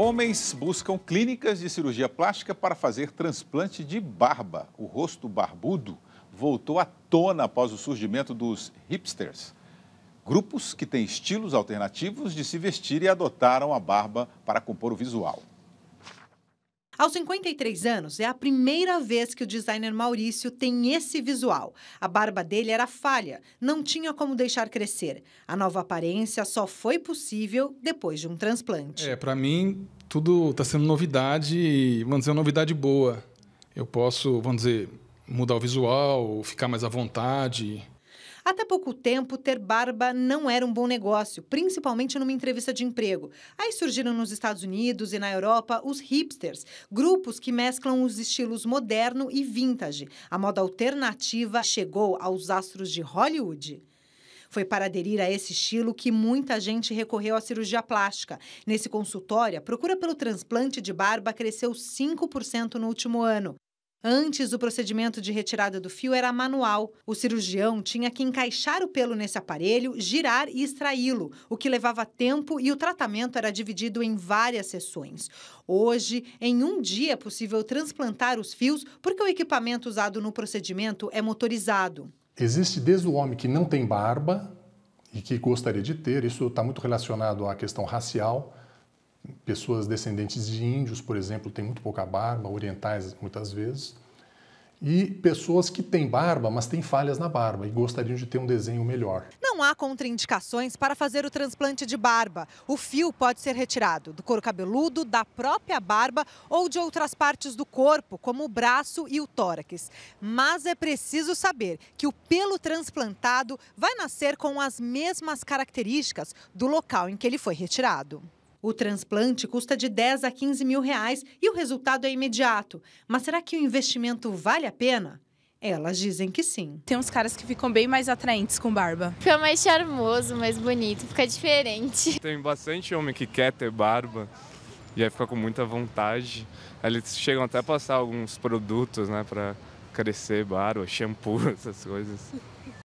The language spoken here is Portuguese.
Homens buscam clínicas de cirurgia plástica para fazer transplante de barba. O rosto barbudo voltou à tona após o surgimento dos hipsters. Grupos que têm estilos alternativos de se vestir e adotaram a barba para compor o visual. Aos 53 anos, é a primeira vez que o designer Maurício tem esse visual. A barba dele era falha, não tinha como deixar crescer. A nova aparência só foi possível depois de um transplante. É, para mim, tudo está sendo novidade, vamos dizer, uma novidade boa. Eu posso, vamos dizer, mudar o visual, ficar mais à vontade. Até pouco tempo, ter barba não era um bom negócio, principalmente numa entrevista de emprego. Aí surgiram nos Estados Unidos e na Europa os hipsters, grupos que mesclam os estilos moderno e vintage. A moda alternativa chegou aos astros de Hollywood. Foi para aderir a esse estilo que muita gente recorreu à cirurgia plástica. Nesse consultório, a procura pelo transplante de barba cresceu 5% no último ano. Antes, o procedimento de retirada do fio era manual. O cirurgião tinha que encaixar o pelo nesse aparelho, girar e extraí-lo, o que levava tempo e o tratamento era dividido em várias sessões. Hoje, em um dia é possível transplantar os fios porque o equipamento usado no procedimento é motorizado. Existe desde o homem que não tem barba e que gostaria de ter, isso está muito relacionado à questão racial pessoas descendentes de índios, por exemplo, têm muito pouca barba, orientais muitas vezes, e pessoas que têm barba, mas têm falhas na barba e gostariam de ter um desenho melhor. Não há contraindicações para fazer o transplante de barba. O fio pode ser retirado do couro cabeludo, da própria barba ou de outras partes do corpo, como o braço e o tórax. Mas é preciso saber que o pelo transplantado vai nascer com as mesmas características do local em que ele foi retirado. O transplante custa de 10 a 15 mil reais e o resultado é imediato. Mas será que o investimento vale a pena? Elas dizem que sim. Tem uns caras que ficam bem mais atraentes com barba. Fica mais charmoso, mais bonito, fica diferente. Tem bastante homem que quer ter barba e aí fica com muita vontade. Eles chegam até a passar alguns produtos, né, para crescer barba, shampoo, essas coisas.